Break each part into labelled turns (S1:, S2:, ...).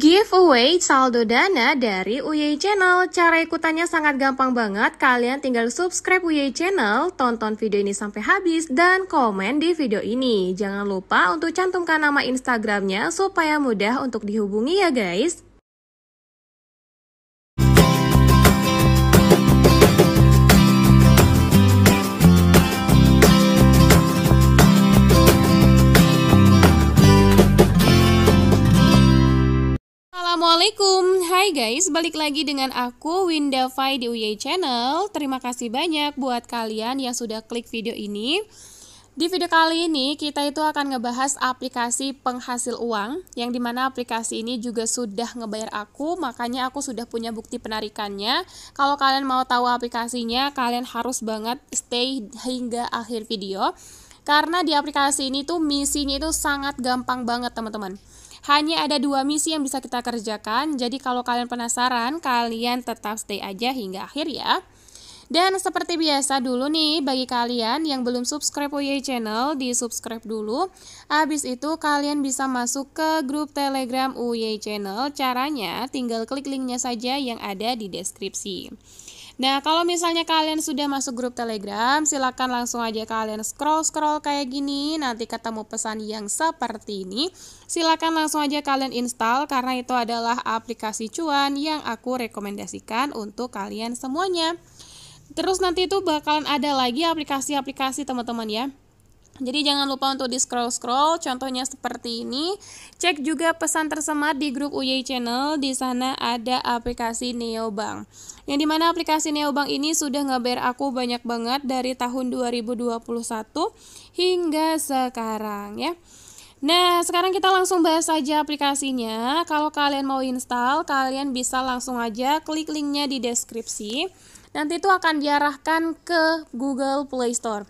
S1: Giveaway saldo dana dari UY Channel. Cara ikutannya sangat gampang banget. Kalian tinggal subscribe UY Channel, tonton video ini sampai habis, dan komen di video ini. Jangan lupa untuk cantumkan nama Instagramnya supaya mudah untuk dihubungi ya guys. Hai guys, balik lagi dengan aku Winda Fai di UY Channel. Terima kasih banyak buat kalian yang sudah klik video ini. Di video kali ini kita itu akan ngebahas aplikasi penghasil uang yang dimana aplikasi ini juga sudah ngebayar aku makanya aku sudah punya bukti penarikannya kalau kalian mau tahu aplikasinya kalian harus banget stay hingga akhir video karena di aplikasi ini tuh misinya itu sangat gampang banget teman-teman hanya ada dua misi yang bisa kita kerjakan, jadi kalau kalian penasaran, kalian tetap stay aja hingga akhir ya. Dan seperti biasa dulu nih, bagi kalian yang belum subscribe OYE Channel, di subscribe dulu. Abis itu kalian bisa masuk ke grup telegram OYE Channel, caranya tinggal klik linknya saja yang ada di deskripsi. Nah, kalau misalnya kalian sudah masuk grup Telegram, silakan langsung aja kalian scroll-scroll kayak gini. Nanti ketemu pesan yang seperti ini. Silakan langsung aja kalian install karena itu adalah aplikasi cuan yang aku rekomendasikan untuk kalian semuanya. Terus nanti itu bakalan ada lagi aplikasi-aplikasi teman-teman ya. Jadi jangan lupa untuk di scroll-scroll, contohnya seperti ini. Cek juga pesan tersemat di grup UY Channel, di sana ada aplikasi Neobank. Yang dimana aplikasi Neobank ini sudah ngeber aku banyak banget dari tahun 2021 hingga sekarang ya. Nah, sekarang kita langsung bahas saja aplikasinya. Kalau kalian mau install, kalian bisa langsung aja klik linknya di deskripsi. Nanti itu akan diarahkan ke Google Play Store.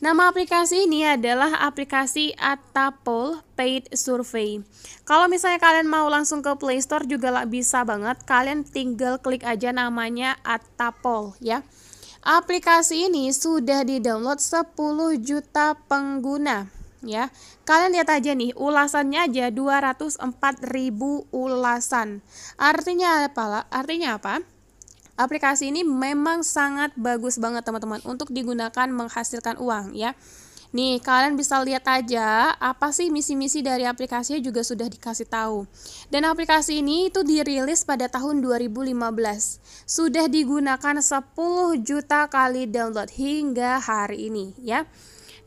S1: Nama aplikasi ini adalah aplikasi Atapol Paid Survey. Kalau misalnya kalian mau langsung ke Play Store juga lah bisa banget. Kalian tinggal klik aja namanya Atapol ya. Aplikasi ini sudah di-download 10 juta pengguna ya. Kalian lihat aja nih, ulasannya aja 204.000 ulasan. Artinya apa? Artinya apa? aplikasi ini memang sangat bagus banget teman-teman untuk digunakan menghasilkan uang ya. Nih, kalian bisa lihat aja apa sih misi-misi dari aplikasinya juga sudah dikasih tahu. Dan aplikasi ini itu dirilis pada tahun 2015. Sudah digunakan 10 juta kali download hingga hari ini ya.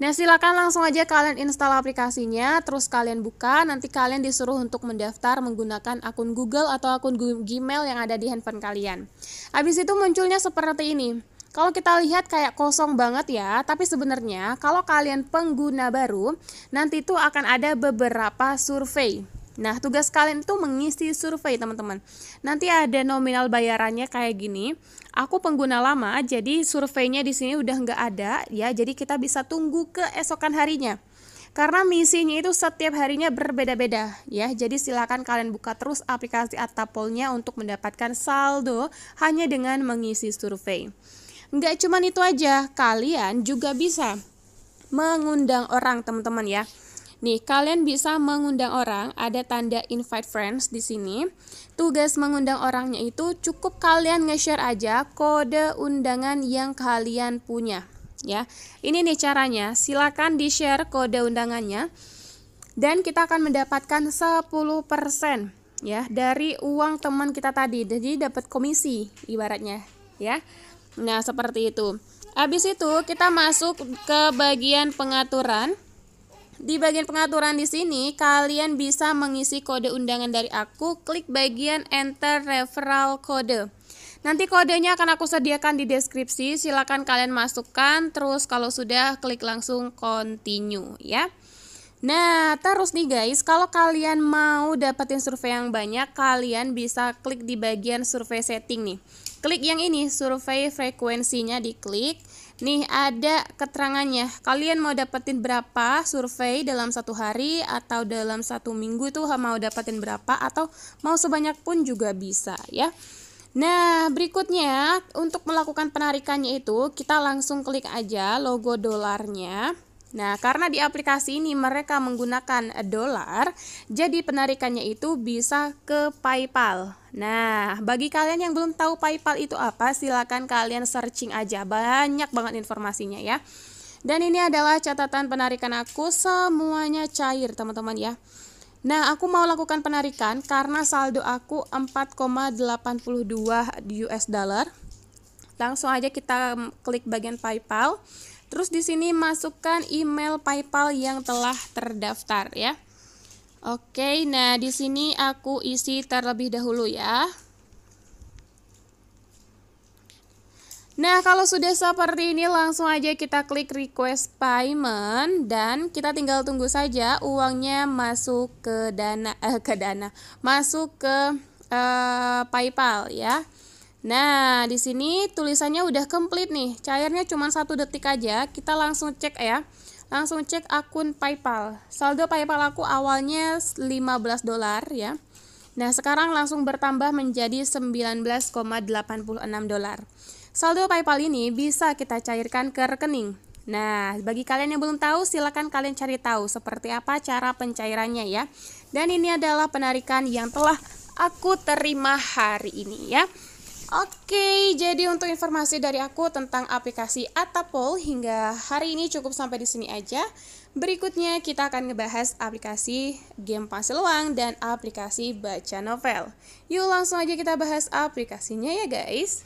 S1: Nah, silakan langsung aja kalian install aplikasinya, terus kalian buka, nanti kalian disuruh untuk mendaftar menggunakan akun Google atau akun Gmail yang ada di handphone kalian. Habis itu munculnya seperti ini. Kalau kita lihat kayak kosong banget ya, tapi sebenarnya kalau kalian pengguna baru, nanti itu akan ada beberapa survei. Nah, tugas kalian itu mengisi survei, teman-teman. Nanti ada nominal bayarannya kayak gini. Aku pengguna lama, jadi surveinya di sini udah nggak ada, ya. Jadi kita bisa tunggu keesokan harinya. Karena misinya itu setiap harinya berbeda-beda, ya. Jadi silakan kalian buka terus aplikasi Atapolnya untuk mendapatkan saldo hanya dengan mengisi survei. Nggak cuma itu aja, kalian juga bisa mengundang orang, teman-teman ya. Nih, kalian bisa mengundang orang, ada tanda invite friends di sini. Tugas mengundang orangnya itu cukup kalian nge-share aja kode undangan yang kalian punya, ya. Ini nih caranya. Silakan di-share kode undangannya. Dan kita akan mendapatkan 10% ya dari uang teman kita tadi. Jadi dapat komisi ibaratnya, ya. Nah, seperti itu. Habis itu kita masuk ke bagian pengaturan. Di bagian pengaturan di sini, kalian bisa mengisi kode undangan dari aku, klik bagian enter referral kode. Nanti kodenya akan aku sediakan di deskripsi, silakan kalian masukkan, terus kalau sudah klik langsung continue ya. Nah, terus nih guys, kalau kalian mau dapetin survei yang banyak, kalian bisa klik di bagian survei setting nih. Klik yang ini, survei frekuensinya diklik. Nih ada keterangannya. Kalian mau dapetin berapa survei dalam satu hari atau dalam satu minggu itu mau dapetin berapa atau mau sebanyak pun juga bisa ya. Nah, berikutnya untuk melakukan penarikannya itu kita langsung klik aja logo dolarnya. Nah, karena di aplikasi ini mereka menggunakan dolar, jadi penarikannya itu bisa ke PayPal. Nah, bagi kalian yang belum tahu PayPal itu apa, silakan kalian searching aja. Banyak banget informasinya ya. Dan ini adalah catatan penarikan aku, semuanya cair, teman-teman ya. Nah, aku mau lakukan penarikan karena saldo aku 4,82 US dollar. Langsung aja kita klik bagian PayPal. Terus di sini masukkan email PayPal yang telah terdaftar ya. Oke, nah di sini aku isi terlebih dahulu ya. Nah, kalau sudah seperti ini langsung aja kita klik request payment dan kita tinggal tunggu saja uangnya masuk ke dana eh, ke dana, masuk ke eh, PayPal ya. Nah, di sini tulisannya udah komplit nih. Cairnya cuma satu detik aja. Kita langsung cek ya. Langsung cek akun PayPal. Saldo PayPal aku awalnya 15 dolar ya. Nah, sekarang langsung bertambah menjadi 19,86 dolar. Saldo PayPal ini bisa kita cairkan ke rekening. Nah, bagi kalian yang belum tahu, silakan kalian cari tahu seperti apa cara pencairannya ya. Dan ini adalah penarikan yang telah aku terima hari ini ya. Oke, jadi untuk informasi dari aku tentang aplikasi Atapol hingga hari ini cukup sampai di sini aja. Berikutnya kita akan ngebahas aplikasi game pasir luang dan aplikasi baca novel. Yuk langsung aja kita bahas aplikasinya ya guys.